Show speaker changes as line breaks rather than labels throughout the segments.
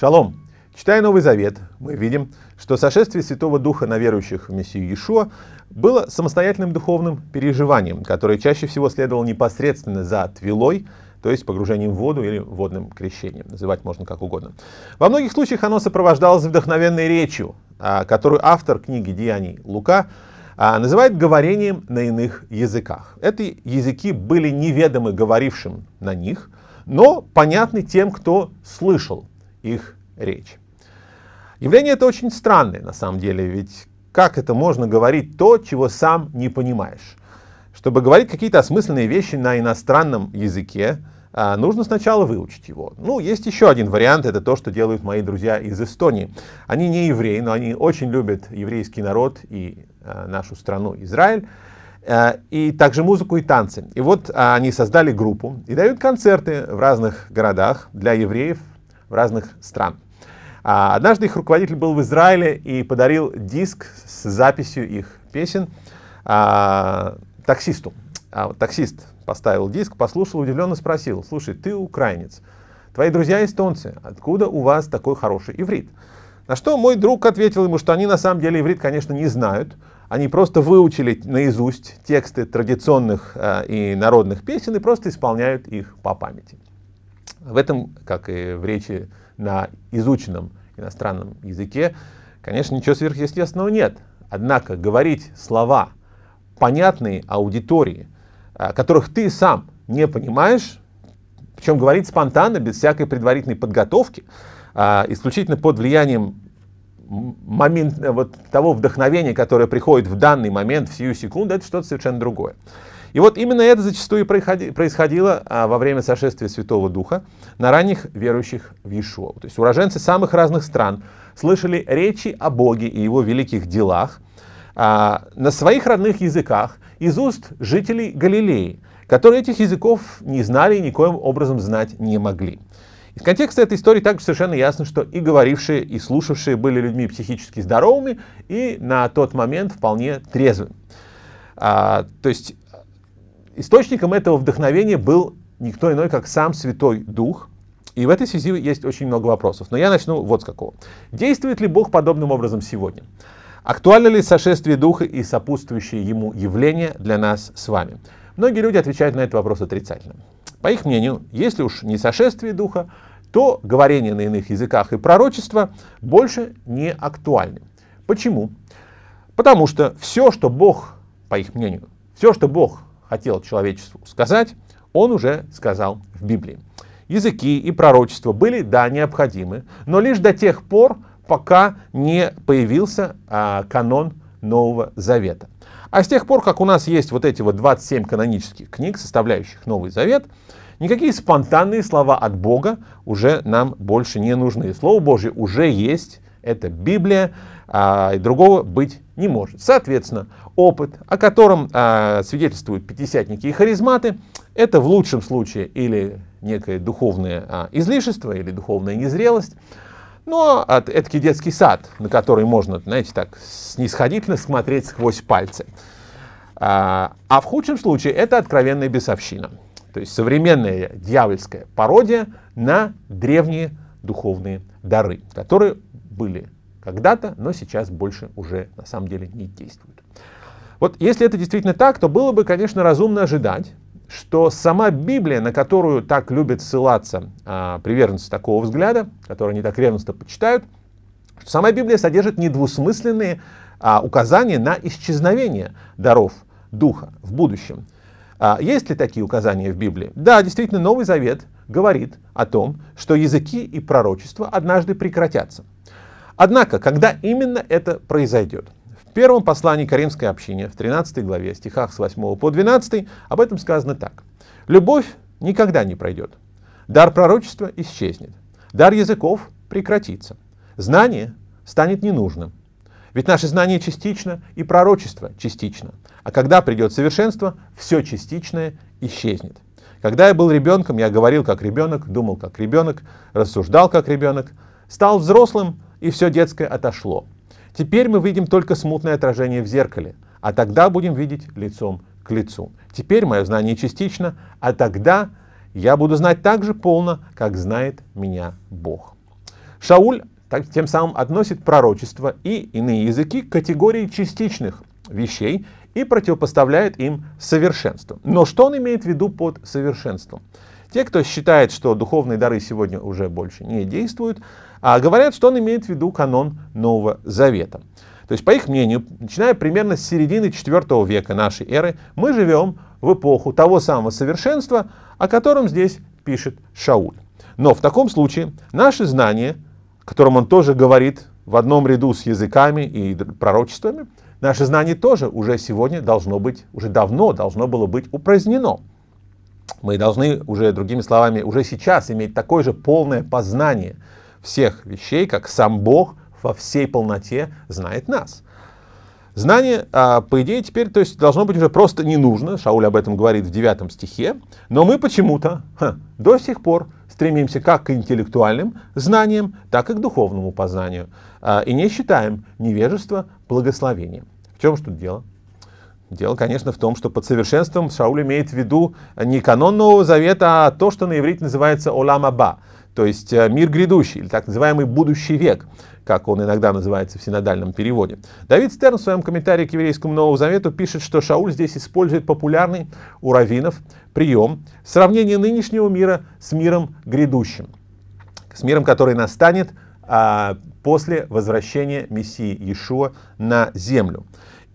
Шалом! Читая Новый Завет, мы видим, что сошествие Святого Духа на верующих в Мессию Иешуа было самостоятельным духовным переживанием, которое чаще всего следовало непосредственно за Твилой, то есть погружением в воду или водным крещением. Называть можно как угодно. Во многих случаях оно сопровождалось вдохновенной речью, а, которую автор книги «Деяний Лука» а, называет говорением на иных языках. Эти языки были неведомы говорившим на них, но понятны тем, кто слышал их речь. Явление это очень странное на самом деле, ведь как это можно говорить то, чего сам не понимаешь? Чтобы говорить какие-то осмысленные вещи на иностранном языке, а, нужно сначала выучить его. Ну, есть еще один вариант, это то, что делают мои друзья из Эстонии. Они не евреи, но они очень любят еврейский народ и а, нашу страну Израиль а, и также музыку и танцы. И вот они создали группу и дают концерты в разных городах для евреев, в разных стран. А, однажды их руководитель был в Израиле и подарил диск с записью их песен а, таксисту. А вот таксист поставил диск, послушал, удивленно спросил, слушай, ты украинец, твои друзья эстонцы, откуда у вас такой хороший иврит? На что мой друг ответил ему, что они на самом деле иврит, конечно, не знают, они просто выучили наизусть тексты традиционных э, и народных песен и просто исполняют их по памяти. В этом, как и в речи на изученном иностранном языке, конечно, ничего сверхъестественного нет. Однако говорить слова, понятные аудитории, а, которых ты сам не понимаешь, причем говорить спонтанно, без всякой предварительной подготовки, а, исключительно под влиянием момент, э, вот того вдохновения, которое приходит в данный момент, в сию секунду, это что-то совершенно другое. И вот именно это зачастую происходило а, во время сошествия Святого Духа на ранних верующих в Иешуа. То есть уроженцы самых разных стран слышали речи о Боге и его великих делах а, на своих родных языках из уст жителей Галилеи, которые этих языков не знали и никоим образом знать не могли. Из контекста этой истории также совершенно ясно, что и говорившие, и слушавшие были людьми психически здоровыми и на тот момент вполне трезвыми. А, то есть Источником этого вдохновения был никто иной, как сам Святой Дух. И в этой связи есть очень много вопросов. Но я начну вот с какого. Действует ли Бог подобным образом сегодня? Актуально ли сошествие Духа и сопутствующие ему явления для нас с вами? Многие люди отвечают на этот вопрос отрицательно. По их мнению, если уж не сошествие Духа, то говорение на иных языках и пророчество больше не актуальны. Почему? Потому что все, что Бог, по их мнению, все, что Бог хотел человечеству сказать, он уже сказал в Библии. Языки и пророчества были, да, необходимы, но лишь до тех пор, пока не появился а, канон Нового Завета. А с тех пор, как у нас есть вот эти вот 27 канонических книг, составляющих Новый Завет, никакие спонтанные слова от Бога уже нам больше не нужны. Слово Божье уже есть, это Библия, а, и другого быть не может. Соответственно, опыт, о котором а, свидетельствуют пятидесятники и харизматы, это в лучшем случае или некое духовное а, излишество, или духовная незрелость, но ну, а это этакий детский сад, на который можно, знаете, так снисходительно смотреть сквозь пальцы. А, а в худшем случае это откровенная бесовщина, то есть современная дьявольская пародия на древние духовные дары, которые были когда-то, но сейчас больше уже на самом деле не действуют. Вот если это действительно так, то было бы, конечно, разумно ожидать, что сама Библия, на которую так любят ссылаться а, приверженцы такого взгляда, которые не так ревностно почитают, что сама Библия содержит недвусмысленные а, указания на исчезновение даров Духа в будущем. А, есть ли такие указания в Библии? Да, действительно, Новый Завет — говорит о том, что языки и пророчества однажды прекратятся. Однако, когда именно это произойдет? В первом послании Каримской общине, в 13 главе, стихах с 8 по 12, об этом сказано так. «Любовь никогда не пройдет. Дар пророчества исчезнет. Дар языков прекратится. Знание станет ненужным. Ведь наше знание частично и пророчество частично. А когда придет совершенство, все частичное исчезнет. Когда я был ребенком, я говорил как ребенок, думал как ребенок, рассуждал как ребенок, стал взрослым, и все детское отошло. Теперь мы видим только смутное отражение в зеркале, а тогда будем видеть лицом к лицу. Теперь мое знание частично, а тогда я буду знать так же полно, как знает меня Бог. Шауль так, тем самым относит пророчество и иные языки к категории частичных вещей, и противопоставляет им совершенство. Но что он имеет в виду под совершенством? Те, кто считает, что духовные дары сегодня уже больше не действуют, а говорят, что он имеет в виду канон Нового Завета. То есть, по их мнению, начиная примерно с середины 4 века нашей эры, мы живем в эпоху того самого совершенства, о котором здесь пишет Шауль. Но в таком случае наше знание, о котором он тоже говорит в одном ряду с языками и пророчествами, Наше знание тоже уже сегодня должно быть, уже давно должно было быть упразднено. Мы должны уже, другими словами, уже сейчас иметь такое же полное познание всех вещей, как сам Бог во всей полноте знает нас. Знание, а, по идее, теперь то есть, должно быть уже просто не нужно, Шауль об этом говорит в 9 стихе, но мы почему-то до сих пор стремимся как к интеллектуальным знаниям, так и к духовному познанию. А, и не считаем невежество благословением. В чем же тут дело? Дело, конечно, в том, что под совершенством Шауль имеет в виду не канон Нового Завета, а то, что на иврите называется Оламаба, то есть э, мир грядущий, или так называемый будущий век, как он иногда называется в синодальном переводе. Давид Стерн в своем комментарии к еврейскому Новому Завету пишет, что Шауль здесь использует популярный у раввинов прием сравнения нынешнего мира с миром грядущим, с миром, который настанет а, после возвращения Мессии Иешуа на землю.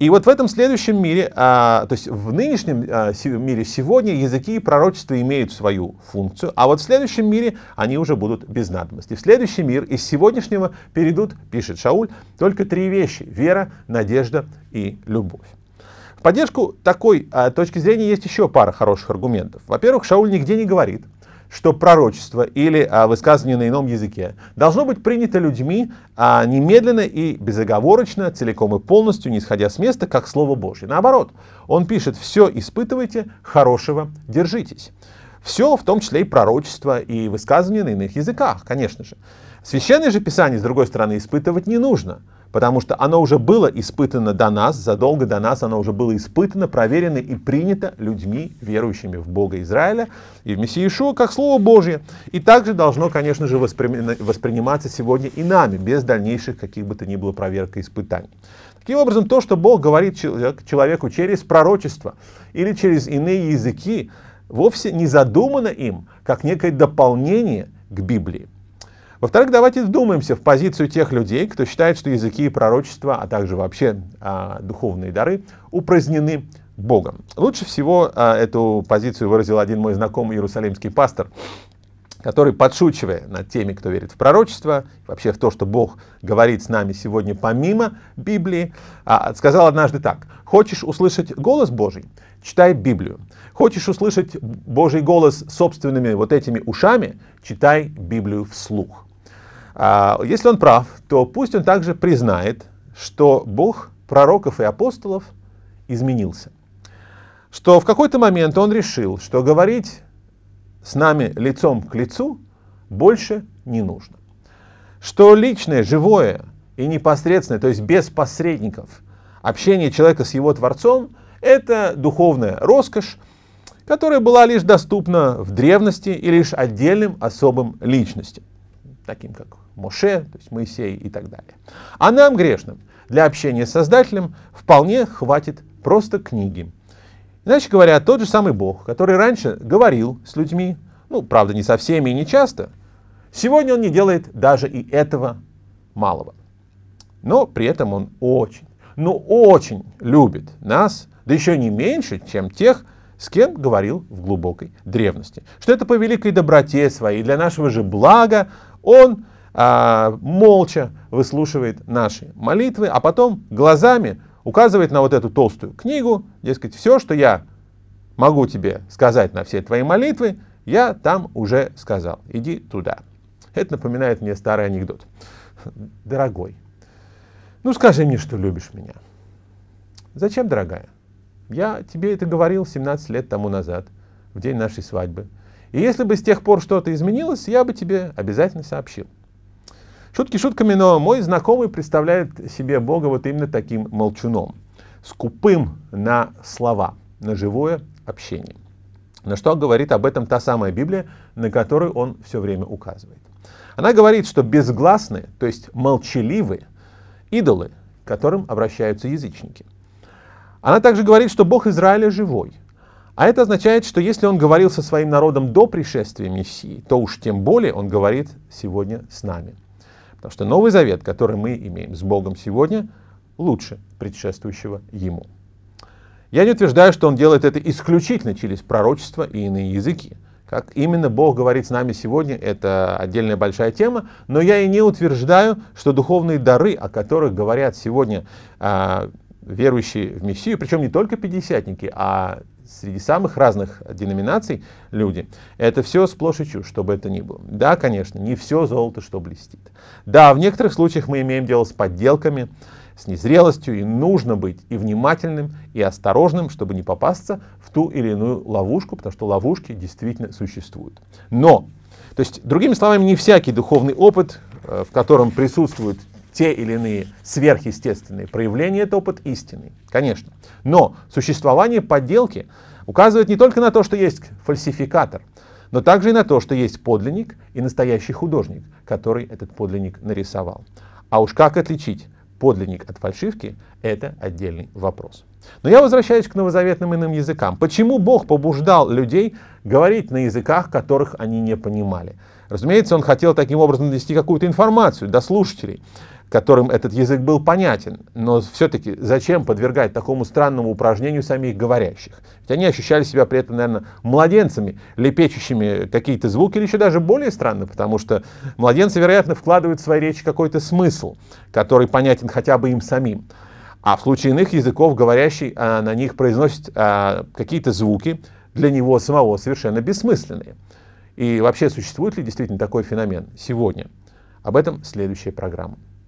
И вот в этом следующем мире, а, то есть в нынешнем а, си, мире сегодня языки и пророчества имеют свою функцию, а вот в следующем мире они уже будут без надобности. В следующий мир из сегодняшнего перейдут, пишет Шауль, только три вещи – вера, надежда и любовь. В поддержку такой а, точки зрения есть еще пара хороших аргументов. Во-первых, Шауль нигде не говорит, что пророчество или а, высказывание на ином языке должно быть принято людьми а, немедленно и безоговорочно, целиком и полностью, не сходя с места, как Слово Божье. Наоборот, он пишет «все испытывайте, хорошего держитесь». Все, в том числе и пророчество, и высказывания на иных языках, конечно же. Священное же Писание, с другой стороны, испытывать не нужно – потому что оно уже было испытано до нас, задолго до нас оно уже было испытано, проверено и принято людьми, верующими в Бога Израиля и в Мессию Ишуа, как Слово Божье. И также должно, конечно же, восприниматься сегодня и нами, без дальнейших каких бы то ни было проверок и испытаний. Таким образом, то, что Бог говорит человеку через пророчество или через иные языки, вовсе не задумано им как некое дополнение к Библии. Во-вторых, давайте вдумаемся в позицию тех людей, кто считает, что языки и пророчества, а также вообще а, духовные дары упразднены Богом. Лучше всего а, эту позицию выразил один мой знакомый иерусалимский пастор, который, подшучивая над теми, кто верит в пророчество, вообще в то, что Бог говорит с нами сегодня помимо Библии, а, сказал однажды так. «Хочешь услышать голос Божий? Читай Библию. Хочешь услышать Божий голос собственными вот этими ушами? Читай Библию вслух». А, если он прав, то пусть он также признает, что Бог пророков и апостолов изменился. Что в какой-то момент он решил, что говорить с нами лицом к лицу больше не нужно. Что личное, живое и непосредственное, то есть без посредников, общение человека с его Творцом – это духовная роскошь, которая была лишь доступна в древности и лишь отдельным особым личностям, таким как Моше, то есть Моисей и так далее. А нам, грешным, для общения с Создателем вполне хватит просто книги. Иначе говоря, тот же самый Бог, который раньше говорил с людьми, ну, правда, не со всеми и не часто, сегодня он не делает даже и этого малого. Но при этом он очень, ну очень любит нас, да еще не меньше, чем тех, с кем говорил в глубокой древности. Что это по великой доброте своей, для нашего же блага, он а, молча выслушивает наши молитвы, а потом глазами указывает на вот эту толстую книгу, дескать, все, что я могу тебе сказать на все твои молитвы, я там уже сказал. Иди туда. Это напоминает мне старый анекдот. Дорогой, ну скажи мне, что любишь меня. Зачем, дорогая? Я тебе это говорил 17 лет тому назад, в день нашей свадьбы. И если бы с тех пор что-то изменилось, я бы тебе обязательно сообщил. Шутки шутками, но мой знакомый представляет себе Бога вот именно таким молчуном, скупым на слова, на живое общение. На что говорит об этом та самая Библия, на которую он все время указывает? Она говорит, что безгласные, то есть молчаливые, идолы, к которым обращаются язычники. Она также говорит, что Бог Израиля живой. А это означает, что если он говорил со своим народом до пришествия Мессии, то уж тем более он говорит сегодня с нами. Потому что Новый Завет, который мы имеем с Богом сегодня, лучше предшествующего ему. Я не утверждаю, что он делает это исключительно через пророчество и иные языки. Как именно Бог говорит с нами сегодня, это отдельная большая тема, но я и не утверждаю, что духовные дары, о которых говорят сегодня э, верующие в Мессию, причем не только пятидесятники, а среди самых разных деноминаций люди. Это все сплошь и чушь, чтобы это ни было. Да, конечно, не все золото, что блестит. Да, в некоторых случаях мы имеем дело с подделками, с незрелостью, и нужно быть и внимательным, и осторожным, чтобы не попасться в ту или иную ловушку, потому что ловушки действительно существуют. Но, то есть, другими словами, не всякий духовный опыт, э, в котором присутствует те или иные сверхъестественные проявления, это опыт истины, конечно. Но существование подделки указывает не только на то, что есть фальсификатор, но также и на то, что есть подлинник и настоящий художник, который этот подлинник нарисовал. А уж как отличить подлинник от фальшивки, это отдельный вопрос. Но я возвращаюсь к новозаветным иным языкам. Почему Бог побуждал людей говорить на языках, которых они не понимали? Разумеется, он хотел таким образом донести какую-то информацию до слушателей которым этот язык был понятен, но все-таки зачем подвергать такому странному упражнению самих говорящих? Ведь они ощущали себя при этом, наверное, младенцами, лепечущими какие-то звуки, или еще даже более странно, потому что младенцы, вероятно, вкладывают в свои речи какой-то смысл, который понятен хотя бы им самим. А в случае иных языков говорящий а, на них произносит а, какие-то звуки, для него самого совершенно бессмысленные. И вообще существует ли действительно такой феномен сегодня? Об этом следующая программа.